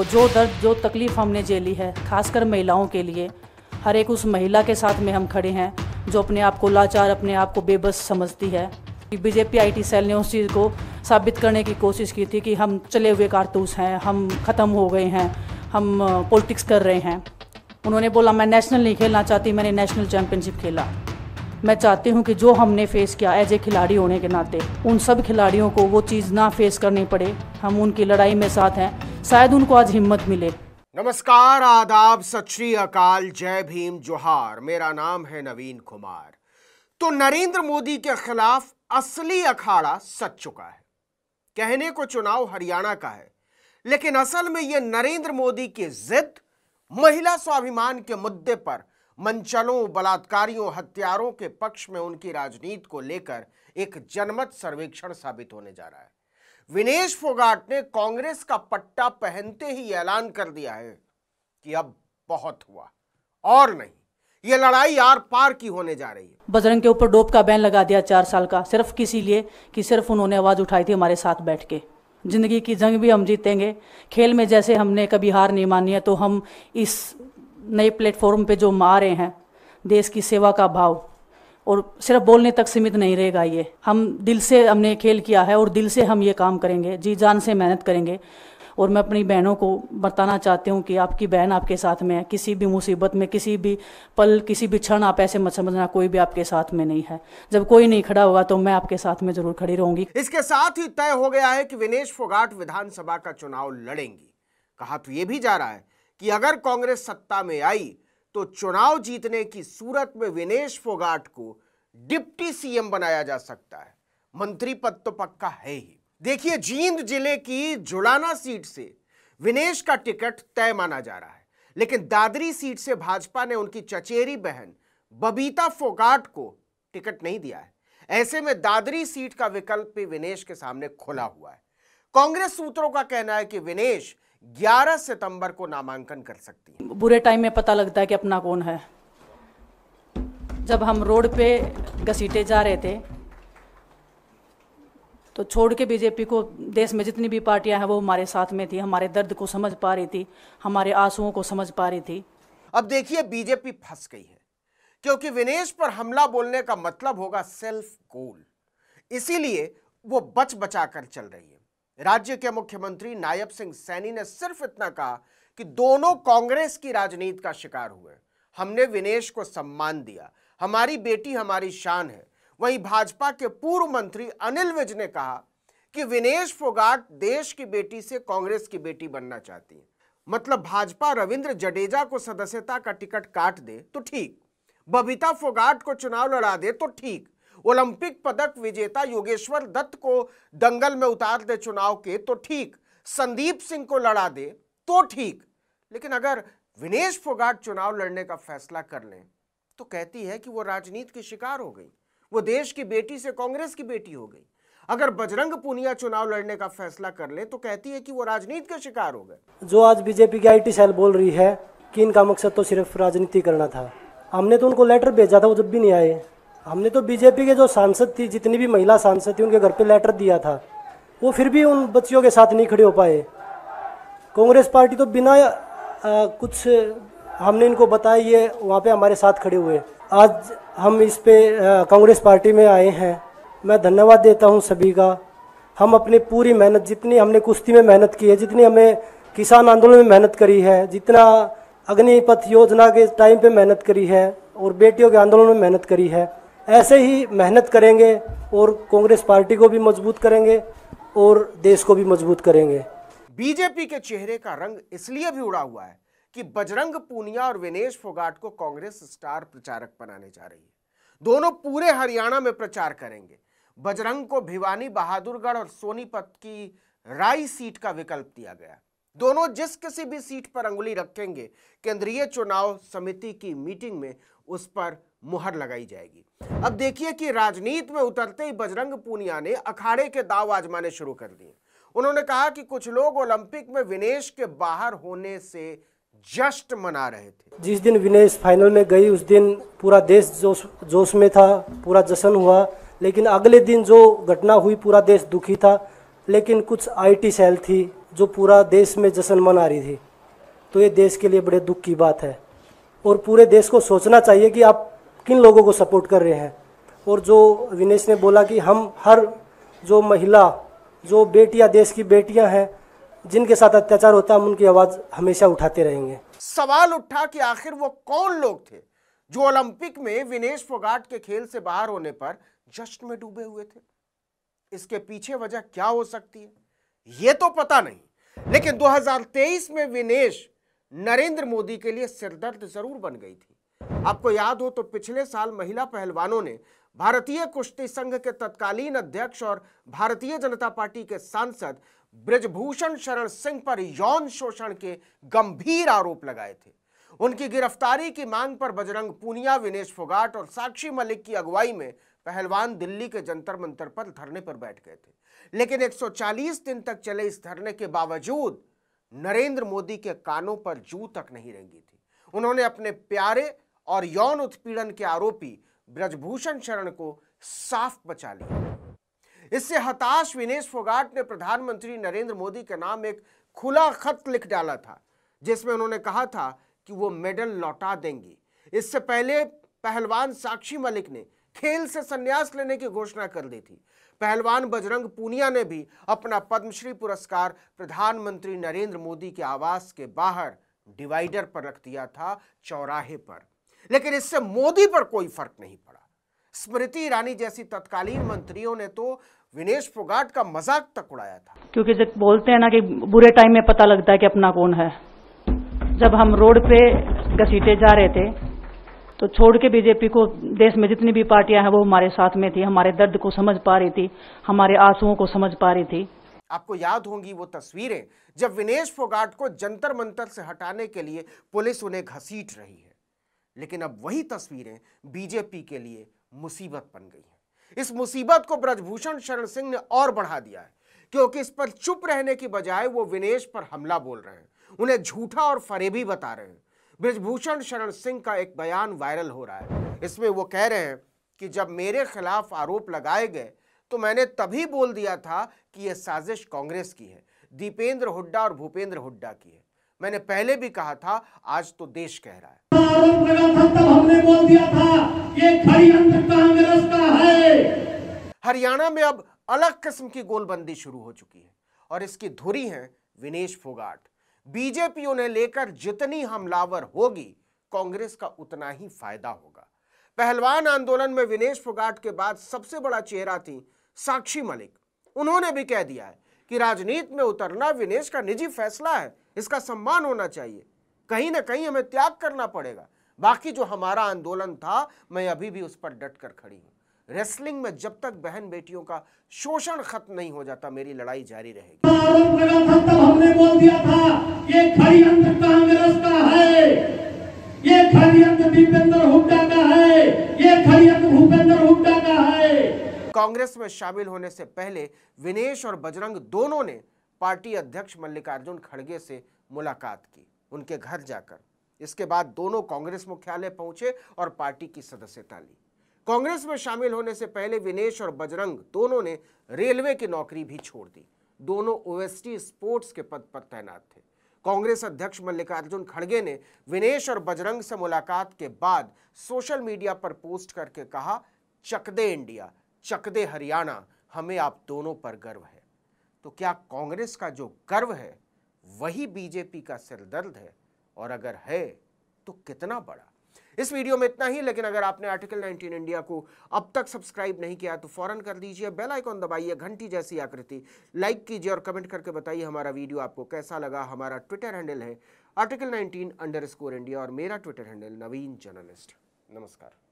को जो दर्द जो तकलीफ़ हमने झेली है खासकर महिलाओं के लिए हर एक उस महिला के साथ में हम खड़े हैं जो अपने आप को लाचार अपने आप को बेबस समझती है बीजेपी आईटी सेल ने उस चीज़ को साबित करने की कोशिश की थी कि हम चले हुए कारतूस हैं हम ख़त्म हो गए हैं हम पॉलिटिक्स कर रहे हैं उन्होंने बोला मैं नेशनल नहीं खेलना चाहती मैंने नेशनल चैम्पियनशिप खेला मैं चाहती हूँ कि जो हमने फेस किया एज ए खिलाड़ी होने के नाते उन सब खिलाड़ियों को वो चीज़ ना फेस करनी पड़े हम उनकी लड़ाई में साथ हैं शायद उनको आज हिम्मत मिले नमस्कार आदाब सत अकाल जय भीम जोहार मेरा नाम है नवीन कुमार तो नरेंद्र मोदी के खिलाफ असली अखाड़ा सच चुका है कहने को चुनाव हरियाणा का है लेकिन असल में यह नरेंद्र मोदी की जिद महिला स्वाभिमान के मुद्दे पर मंचलों बलात्कारियों हत्यारों के पक्ष में उनकी राजनीति को लेकर एक जनमत सर्वेक्षण साबित होने जा रहा है विनेश फोगाट ने कांग्रेस का पट्टा पहनते ही ऐलान कर दिया है कि अब बहुत हुआ और नहीं ये लड़ाई आर पार की होने जा रही है बजरंग के ऊपर डोप का बैन लगा दिया चार साल का सिर्फ किसी लिए कि सिर्फ उन्होंने आवाज उठाई थी हमारे साथ बैठ के जिंदगी की जंग भी हम जीतेंगे खेल में जैसे हमने कभी हार नहीं मानी है तो हम इस नए प्लेटफॉर्म पे जो मारे हैं देश की सेवा का भाव और सिर्फ बोलने तक सीमित नहीं रहेगा ये हम दिल से हमने खेल किया है और दिल से हम ये काम करेंगे जी जान से मेहनत करेंगे और मैं अपनी बहनों को बताना चाहती हूँ कि आपकी बहन आपके साथ में है किसी भी मुसीबत में किसी भी पल किसी भी क्षण आप ऐसे मत समझना कोई भी आपके साथ में नहीं है जब कोई नहीं खड़ा होगा तो मैं आपके साथ में जरूर खड़ी रहूंगी इसके साथ ही तय हो गया है कि विनेश फोगाट विधानसभा का चुनाव लड़ेंगी कहा तो ये भी जा रहा है कि अगर कांग्रेस सत्ता में आई तो चुनाव जीतने की सूरत में विनेश फोगाट को डिप्टी सीएम बनाया जा सकता है मंत्री पद तो पक्का है ही देखिए जींद जिले की जुड़ाना सीट से विनेश का टिकट तय माना जा रहा है लेकिन दादरी सीट से भाजपा ने उनकी चचेरी बहन बबीता फोगाट को टिकट नहीं दिया है ऐसे में दादरी सीट का विकल्प भी विनेश के सामने खुला हुआ है कांग्रेस सूत्रों का कहना है कि विनेश 11 सितंबर को नामांकन कर सकती हैं बुरे टाइम में पता लगता है कि अपना कौन है जब हम रोड पे घसीटे जा रहे थे तो छोड़ के बीजेपी को देश में जितनी भी पार्टियां हैं वो हमारे साथ में थी हमारे दर्द को समझ पा रही थी हमारे आंसुओं को समझ पा रही थी अब देखिए बीजेपी फंस गई है क्योंकि विनेश पर हमला बोलने का मतलब होगा सेल्फ गोल इसीलिए वो बच बचा कर चल रही है राज्य के मुख्यमंत्री नायब सिंह सैनी ने सिर्फ इतना कहा कि दोनों कांग्रेस की राजनीति का शिकार हुए हमने विनेश को सम्मान दिया हमारी बेटी हमारी शान है वहीं भाजपा के पूर्व मंत्री अनिल विज ने कहा कि विनेश फोगाट देश की बेटी से कांग्रेस की बेटी बनना चाहती है मतलब भाजपा रविंद्र जडेजा को सदस्यता का टिकट काट दे तो ठीक बबीता फोगाट को चुनाव लड़ा दे तो ठीक ओलंपिक पदक विजेता योगेश्वर दत्त को दंगल में उतार दे चुनाव के तो ठीक संदीप सिंह को लड़ा दे तो ठीक लेकिन अगर विनेश फोगाट चुनाव लड़ने का फैसला कर ले तो कहती है कि वो राजनीति की शिकार हो गई वो देश की बेटी से कांग्रेस की बेटी हो गई अगर बजरंग पुनिया चुनाव लड़ने का फैसला कर ले तो कहती है कि वो राजनीति का शिकार हो गए जो आज बीजेपी की आईटी सेल बोल रही है कि इनका मकसद तो सिर्फ राजनीति करना था हमने तो उनको लेटर भेजा था वो जब भी नहीं आए हमने तो बीजेपी के जो सांसद थी जितनी भी महिला सांसद थी उनके घर पे लेटर दिया था वो फिर भी उन बच्चियों के साथ नहीं खड़े हो पाए कांग्रेस पार्टी तो बिना आ, कुछ हमने इनको बताया ये वहाँ पे हमारे साथ खड़े हुए आज हम इस पे कांग्रेस पार्टी में आए हैं मैं धन्यवाद देता हूँ सभी का हम अपनी पूरी मेहनत जितनी हमने कुश्ती में मेहनत की है जितनी हमें किसान आंदोलन में मेहनत करी है जितना अग्निपथ योजना के टाइम पे मेहनत करी है और बेटियों के आंदोलन में मेहनत करी है ऐसे ही मेहनत करेंगे और कांग्रेस पार्टी को भी मजबूत करेंगे और देश को भी मजबूत करेंगे बीजेपी के चेहरे का रंग इसलिए भी उड़ा हुआ है कि बजरंग पूनिया और विनेश फोगाट को कांग्रेस स्टार प्रचारक बनाने जा रही है दोनों पूरे हरियाणा में प्रचार करेंगे बजरंग को भिवानी बहादुरगढ़ और सोनीपत की राई सीट का विकल्प दिया गया दोनों जिस किसी भी सीट पर अंगुली रखेंगे केंद्रीय चुनाव समिति की मीटिंग में उस पर मुहर लगाई जाएगी अब देखिए कि राजनीति में उतरते ही बजरंग पूनिया ने अखाड़े के दाव आजमाने शुरू कर दिए उन्होंने कहा कि कुछ लोग ओलंपिक में विनेश के बाहर होने से जश्न मना रहे थे जिस दिन विनेश फाइनल में गई उस दिन पूरा देश जोश जोश में था पूरा जश्न हुआ लेकिन अगले दिन जो घटना हुई पूरा देश दुखी था लेकिन कुछ आईटी सेल थी जो पूरा देश में जश्न मना रही थी तो ये देश के लिए बड़े दुख की बात है और पूरे देश को सोचना चाहिए कि आप किन लोगों को सपोर्ट कर रहे हैं और जो विनेश ने बोला कि हम हर जो महिला जो बेटियां देश की बेटियां हैं जिनके साथ अत्याचार होता है हम उनकी आवाज़ हमेशा उठाते रहेंगे सवाल उठा कि आखिर वो कौन लोग थे जो ओलंपिक में विनेश फोगाट के खेल से बाहर होने पर जश्न में डूबे हुए थे इसके पीछे वजह क्या हो सकती है ये तो पता नहीं लेकिन 2023 में विनेश नरेंद्र मोदी के लिए सिरदर्द जरूर बन गई थी आपको याद हो तो पिछले साल महिला पहलवानों ने भारतीय कुश्ती संघ के तत्कालीन अध्यक्ष और भारतीय जनता पार्टी के सांसद ब्रजभूषण शरण सिंह पर यौन शोषण के गंभीर आरोप लगाए थे उनकी गिरफ्तारी की मांग पर बजरंग पूनिया विनेश फोगाट और साक्षी मलिक की अगुवाई में पहलवान दिल्ली के जंतर मंतर पर धरने पर बैठ गए थे लेकिन 140 दिन तक चले इस धरने के बावजूद नरेंद्र मोदी के कानों पर जू तक नहीं रेंगी थी उन्होंने अपने प्यारे और यौन उत्पीड़न के आरोपी ब्रजभूषण शरण को साफ बचा लिया इससे हताश विनेश फोगाट ने प्रधानमंत्री नरेंद्र मोदी के नाम एक खुला खत लिख डाला था जिसमें उन्होंने कहा था कि वो मेडल लौटा देंगे इससे पहले पहलवान साक्षी मलिक ने खेल से संन्यास लेने की घोषणा कर दी थी पहलवान बजरंग पूनिया ने भी अपना पद्मश्री पुरस्कार प्रधानमंत्री नरेंद्र मोदी के आवास के बाहर डिवाइडर पर रख दिया था चौराहे पर लेकिन इससे मोदी पर कोई फर्क नहीं पड़ा स्मृति ईरानी जैसी तत्कालीन मंत्रियों ने तो विनेश फोगाट का मजाक तक उड़ाया था क्योंकि जब बोलते हैं ना कि बुरे टाइम में पता लगता है कि अपना कौन है जब हम रोड पे घसीटे जा रहे थे तो छोड़ के बीजेपी को देश में जितनी भी पार्टियां हैं वो हमारे साथ में थी हमारे दर्द को समझ पा रही थी हमारे आंसुओं को समझ पा रही थी आपको याद होंगी वो तस्वीरें जब विनेश फोगाट को जंतर मंतर से हटाने के लिए पुलिस उन्हें घसीट रही है लेकिन अब वही तस्वीरें बीजेपी के लिए मुसीबत बन गई हैं इस मुसीबत को ब्रजभूषण शरण सिंह ने और बढ़ा दिया है क्योंकि इस पर चुप रहने की बजाय वो विनेश पर हमला बोल रहे हैं उन्हें झूठा और फरेबी बता रहे हैं ब्रजभूषण शरण सिंह का एक बयान वायरल हो रहा है इसमें वो कह रहे हैं कि जब मेरे खिलाफ आरोप लगाए गए तो मैंने तभी बोल दिया था कि यह साजिश कांग्रेस की है दीपेंद्र हुड्डा और भूपेंद्र हुड्डा की है मैंने पहले भी कहा था आज तो देश कह रहा है आरोप लगा था तब हमने बोल दिया था ये कांग्रेस का है हरियाणा में अब अलग किस्म की गोलबंदी शुरू हो चुकी है और इसकी धुरी है विनेश फोगाट बीजेपी उन्हें लेकर जितनी हमलावर होगी कांग्रेस का उतना ही फायदा होगा पहलवान आंदोलन में विनेश फोगाट के बाद सबसे बड़ा चेहरा थी साक्षी मलिक उन्होंने भी कह दिया है कि राजनीति में उतरना विनेश का निजी फैसला है इसका सम्मान होना चाहिए कहीं ना कहीं हमें त्याग करना पड़ेगा बाकी जो हमारा आंदोलन था मैं अभी भी उस पर डट कर खड़ी हूँ रेसलिंग में जब तक बहन बेटियों का शोषण खत्म नहीं हो जाता मेरी लड़ाई जारी रहेगी आरोप लगा था तब हमने बोल दिया था ये खड़यंत्र कांग्रेस का है ये खड़यंत्र दीपेंद्र हुड्डा का है ये खड़यंत्र कांग्रेस में शामिल होने से पहले विनेश और बजरंग दोनों ने पार्टी अध्यक्ष मल्लिकार्जुन खड़गे से मुलाकात की उनके घर जाकर इसके बाद दोनों कांग्रेस मुख्यालय पहुंचे और पार्टी की सदस्यता ली कांग्रेस में शामिल होने से पहले विनेश और बजरंग दोनों ने रेलवे की नौकरी भी छोड़ दी दोनों ओएसटी स्पोर्ट्स के पद पर तैनात थे कांग्रेस अध्यक्ष मल्लिकार्जुन खड़गे ने विनेश और बजरंग से मुलाकात के बाद सोशल मीडिया पर पोस्ट करके कहा चक दे इंडिया चकदे हरियाणा हमें आप दोनों पर गर्व है तो क्या कांग्रेस का जो गर्व है वही बीजेपी का सिरदर्द है और अगर है तो कितना बड़ा इस वीडियो में इतना ही लेकिन अगर आपने आर्टिकल 19 इंडिया को अब तक सब्सक्राइब नहीं किया तो फौरन कर दीजिए बेल आइकॉन दबाइए घंटी जैसी आकृति लाइक कीजिए और कमेंट करके बताइए हमारा वीडियो आपको कैसा लगा हमारा ट्विटर हैंडल है आर्टिकल 19 अंडर इंडिया और मेरा ट्विटर हैंडल नवीन जर्नलिस्ट नमस्कार